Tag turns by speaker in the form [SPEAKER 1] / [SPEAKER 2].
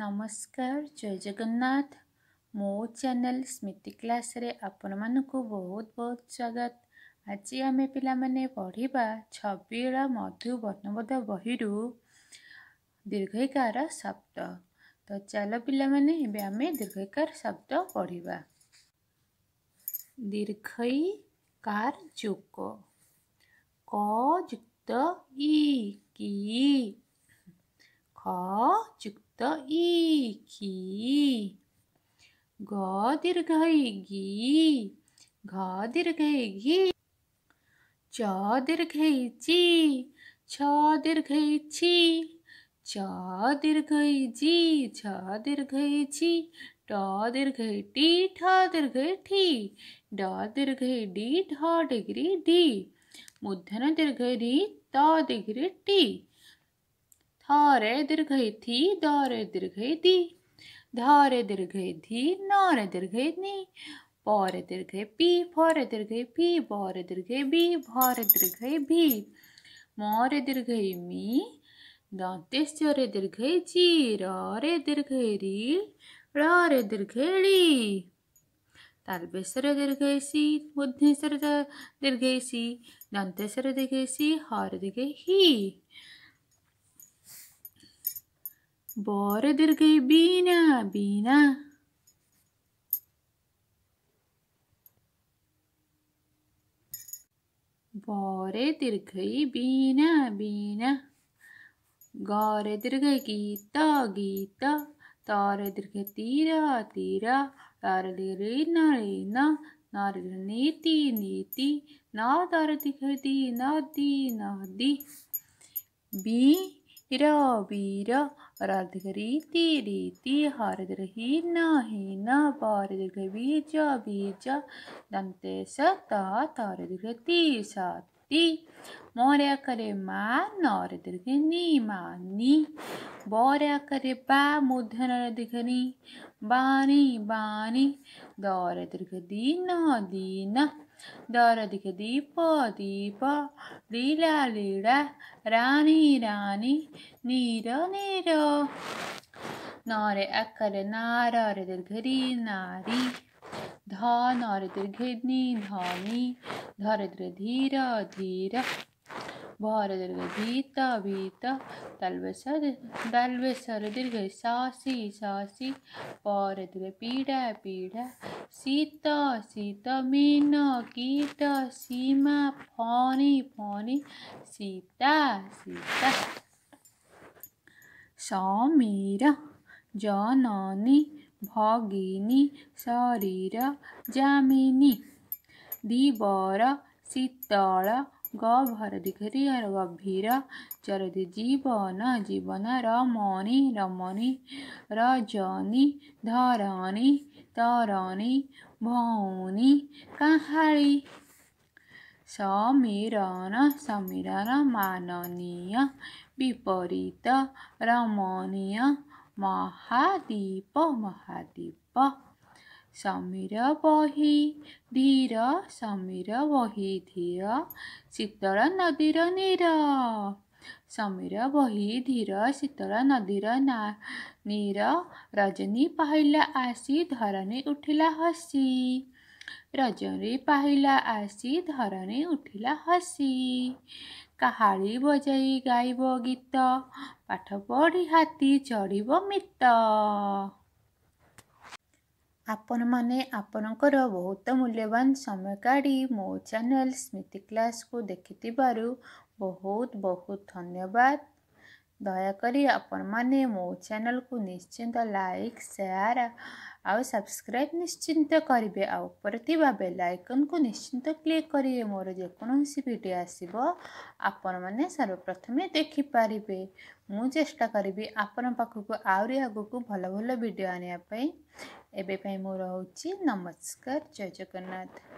[SPEAKER 1] ନମସ୍କାର ଜୟ ଜଗନ୍ନାଥ ମୋ ଚ୍ୟାନେଲ୍ ସ୍ମିତି କ୍ଲାସ୍ରେ ଆପଣମାନଙ୍କୁ ବହୁତ ବହୁତ ସ୍ୱାଗତ ଆଜି ଆମେ ପିଲାମାନେ ପଢ଼ିବା ଛବିଳ ମଧୁ ବର୍ଣ୍ଣବୋଧ ବହିରୁ ଦୀର୍ଘିକାର ଶବ୍ଦ ତ ଚାଲ ପିଲାମାନେ ଏବେ ଆମେ ଦୀର୍ଘିକାର ଶବ୍ଦ ପଢ଼ିବା ଦୀର୍ଘଇକାର ଯୋଗ କ ଯୁକ୍ତ ଇ କି ଖ ଯୁକ୍ତ to iki. Go dirghegi. Go dirghegi. Cho dirgheji. Cho dirgheji. Cho dirgheji. Cho dirgheji. ट दीर्घ टी ठ दीर्घ ठी ड दीर्घ डी ढ डिग्री डी मूर्धन दीर्घ री त डिग्री टी थारे दीर्घय थी दौरे दीर्घय दी धारे दीर्घय धी नारे दीर्घय नी पौरे दीर्घय पी फौरे दीर्घय पी बौरे दीर्घय बी भौरे दीर्घय भी मौरे दीर्घय मी दांतेस दीर्घ दीर्घय जी रे दीर्घय री रे दीर्घय ली तालबेश्वर दीर्घयसी बुद्धेश्वर दीर्घयसी दंतेश्वर सी हर दीर्घय ही बहुत दीर्घ बीना बीना बोरे दीर्घई बीना बीना गौरे दीर्घ गीत गीत तौरे दीर्घ तीरा तीरा तार दीर्घ नरेन नार नीति नीति ना तार दीर्घती नदी नदी बी र राध गरी तीरी ती हारद रही नाही ना बारद गवी जा बीजा दंते सता तारद ती सात 띠 뭐래야 그래 마 너를 들으니 마니 뭐래야 그래 바 못하나를 들으니 바니 바니 너를 들으니 너디나 너를 들으니 포디포 리라 리라 라니 라니 니로 니로 너를 아까를 나라를 들으니 나리 धा नारद्र घेदनी धानी धारद्र धीरा धीरा भारद्र भीता भीता तलवसर दलवसर दीर्घ सासी सासी पारद्र पीड़ा पीड़ा सीता सीता मीना कीटा सीमा फानी फानी सीता सीता सामीरा जानानी भगिनी शरीर जामिनी दिवर शीतल गभर दिखरी गभीर चरद जीवन जीवन रमणी रमणी रजनी धरणी तरणी भौनी काहाइ समीरण समीरण माननीय विपरीत रमणीय महादीप महाद्वीप समीर बही धीर समीर बहि धीर शीतल नदी रीर समीर बही धीर शीतल नदी रीर रजनी पाला आसि धरनेठिला हसि रजनी पाला आसि धरने उठिला हसी। କାହାଳି ବଜାଇ ଗାଇବ ଗୀତ ପାଠ ପଢ଼ି ହାତୀ ଚଢ଼ିବ ମିତ ଆପଣମାନେ ଆପଣଙ୍କର ବହୁତ ମୂଲ୍ୟବାନ ସମୟ କାଢ଼ି ମୋ ଚ୍ୟାନେଲ୍ ସ୍ମିତି କ୍ଲାସ୍କୁ ଦେଖିଥିବାରୁ ବହୁତ ବହୁତ ଧନ୍ୟବାଦ ଦୟାକରି ଆପଣମାନେ ମୋ ଚ୍ୟାନେଲ୍କୁ ନିଶ୍ଚିନ୍ତ ଲାଇକ୍ ସେୟାର ଆଉ ସବସ୍କ୍ରାଇବ୍ ନିଶ୍ଚିନ୍ତ କରିବେ ଆଉ ଉପରେ ଥିବା ବେଲ୍ ଆଇକନ୍କୁ ନିଶ୍ଚିନ୍ତ କ୍ଲିକ୍ କରିବେ ମୋର ଯେକୌଣସି ଭିଡ଼ିଓ ଆସିବ ଆପଣମାନେ ସର୍ବପ୍ରଥମେ ଦେଖିପାରିବେ ମୁଁ ଚେଷ୍ଟା କରିବି ଆପଣ ପାଖକୁ ଆହୁରି ଆଗକୁ ଭଲ ଭଲ ଭିଡ଼ିଓ ଆଣିବା ପାଇଁ ଏବେ ପାଇଁ ମୁଁ ରହୁଛି ନମସ୍କାର ଜୟ ଜଗନ୍ନାଥ